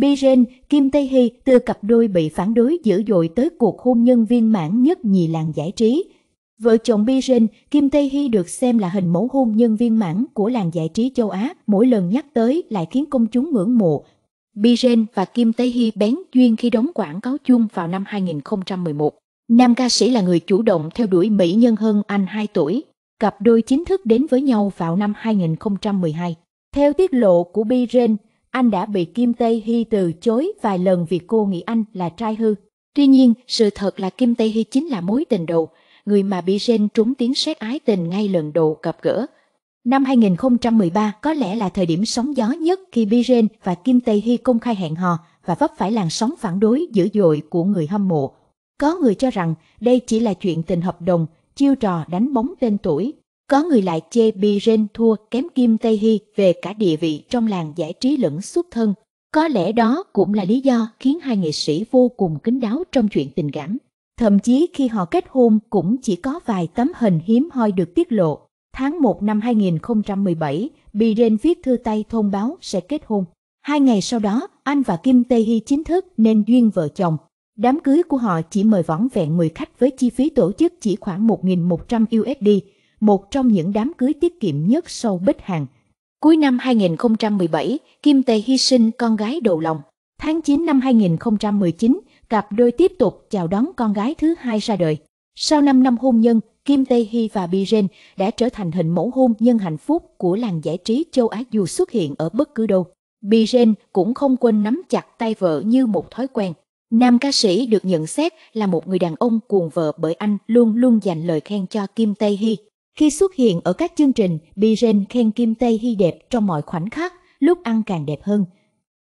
Biren, Kim Tae Hee từ cặp đôi bị phản đối dữ dội tới cuộc hôn nhân viên mãn nhất nhì làng giải trí. Vợ chồng Biren, Kim Tae Hee được xem là hình mẫu hôn nhân viên mãn của làng giải trí châu Á, mỗi lần nhắc tới lại khiến công chúng ngưỡng mộ. Biren và Kim Tae Hee bén duyên khi đóng quảng cáo chung vào năm 2011. Nam ca sĩ là người chủ động theo đuổi mỹ nhân hơn anh 2 tuổi. Cặp đôi chính thức đến với nhau vào năm 2012. Theo tiết lộ của Biren, anh đã bị Kim Tây Hy từ chối vài lần vì cô nghĩ anh là trai hư. Tuy nhiên, sự thật là Kim Tây Hy chính là mối tình đầu, người mà bị Sen trúng tiếng xét ái tình ngay lần đầu gặp gỡ. Năm 2013 có lẽ là thời điểm sóng gió nhất khi Biren và Kim Tae Hee công khai hẹn hò và vấp phải làn sóng phản đối dữ dội của người hâm mộ. Có người cho rằng đây chỉ là chuyện tình hợp đồng, chiêu trò đánh bóng tên tuổi có người lại chê Biren thua kém Kim Tây Hy về cả địa vị trong làng giải trí lẫn xuất thân. Có lẽ đó cũng là lý do khiến hai nghệ sĩ vô cùng kín đáo trong chuyện tình cảm. Thậm chí khi họ kết hôn cũng chỉ có vài tấm hình hiếm hoi được tiết lộ. Tháng 1 năm 2017, Biren viết thư tay thông báo sẽ kết hôn. Hai ngày sau đó, anh và Kim Tây Hy chính thức nên duyên vợ chồng. Đám cưới của họ chỉ mời võng vẹn 10 khách với chi phí tổ chức chỉ khoảng 1.100 USD một trong những đám cưới tiết kiệm nhất sâu bích hàng. Cuối năm 2017, Kim Tề hy sinh con gái đầu lòng. Tháng 9 năm 2019, cặp đôi tiếp tục chào đón con gái thứ hai ra đời. Sau 5 năm hôn nhân, Kim Tae Hee và Biren đã trở thành hình mẫu hôn nhân hạnh phúc của làng giải trí châu Á dù xuất hiện ở bất cứ đâu. Biren cũng không quên nắm chặt tay vợ như một thói quen. Nam ca sĩ được nhận xét là một người đàn ông cuồng vợ bởi anh luôn luôn dành lời khen cho Kim Tae Hee. Khi xuất hiện ở các chương trình, Biren khen Kim tae Hy đẹp trong mọi khoảnh khắc, lúc ăn càng đẹp hơn.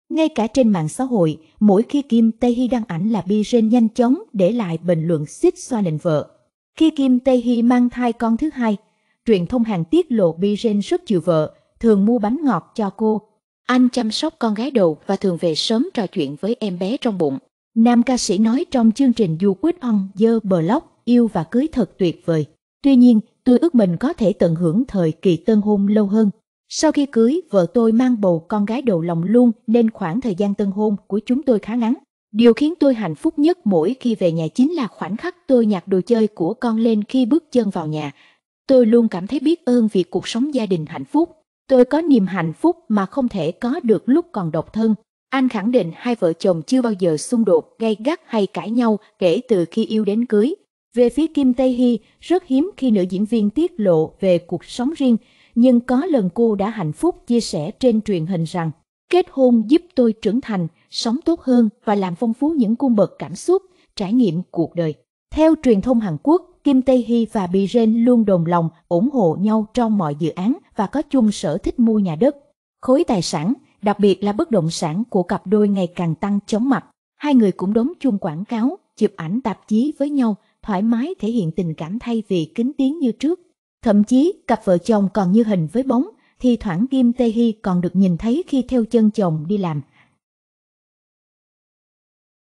Ngay cả trên mạng xã hội, mỗi khi Kim tae Hy đăng ảnh là Biren nhanh chóng để lại bình luận xích xoa nịnh vợ. Khi Kim tae Hy mang thai con thứ hai, truyền thông hàng tiết lộ Biren rất chiều vợ, thường mua bánh ngọt cho cô. Anh chăm sóc con gái đầu và thường về sớm trò chuyện với em bé trong bụng. Nam ca sĩ nói trong chương trình You Quit On bờ lóc yêu và cưới thật tuyệt vời. Tuy nhiên, Tôi ước mình có thể tận hưởng thời kỳ tân hôn lâu hơn. Sau khi cưới, vợ tôi mang bầu con gái đầu lòng luôn nên khoảng thời gian tân hôn của chúng tôi khá ngắn. Điều khiến tôi hạnh phúc nhất mỗi khi về nhà chính là khoảnh khắc tôi nhặt đồ chơi của con lên khi bước chân vào nhà. Tôi luôn cảm thấy biết ơn vì cuộc sống gia đình hạnh phúc. Tôi có niềm hạnh phúc mà không thể có được lúc còn độc thân. Anh khẳng định hai vợ chồng chưa bao giờ xung đột, gay gắt hay cãi nhau kể từ khi yêu đến cưới. Về phía Kim Tây Hy, rất hiếm khi nữ diễn viên tiết lộ về cuộc sống riêng, nhưng có lần cô đã hạnh phúc chia sẻ trên truyền hình rằng Kết hôn giúp tôi trưởng thành, sống tốt hơn và làm phong phú những cung bậc cảm xúc, trải nghiệm cuộc đời. Theo truyền thông Hàn Quốc, Kim Tae Hee và Bì Jen luôn đồng lòng ủng hộ nhau trong mọi dự án và có chung sở thích mua nhà đất. Khối tài sản, đặc biệt là bất động sản của cặp đôi ngày càng tăng chóng mặt. Hai người cũng đóng chung quảng cáo, chụp ảnh tạp chí với nhau thoải mái thể hiện tình cảm thay vì kính tiếng như trước. Thậm chí, cặp vợ chồng còn như hình với bóng, thì thoảng Kim Tê Hy còn được nhìn thấy khi theo chân chồng đi làm,